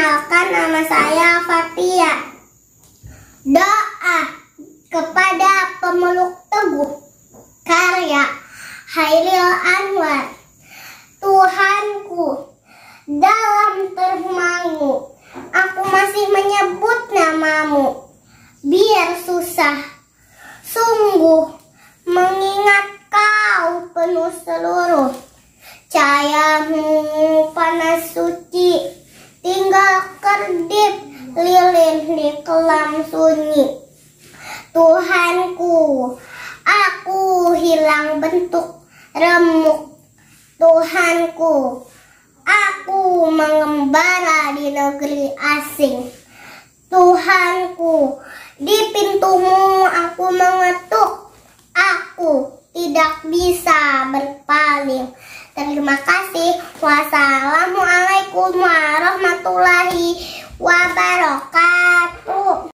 Perkenalkan nama saya Fatia. Doa kepada pemeluk teguh karya Hairil Anwar. Tuhanku, dalam termangu aku masih menyebut namamu. Biar susah, sungguh mengingat kau penuh seluruh cahayamu panas suci kedip lilin di kelam sunyi. Tuhanku, aku hilang bentuk remuk. Tuhanku, aku mengembara di negeri asing. Tuhanku, di pintumu aku mengetuk. Aku tidak bisa berpaling. Terima kasih. Wassalamualaikum warahmatullahi wabarakatuh.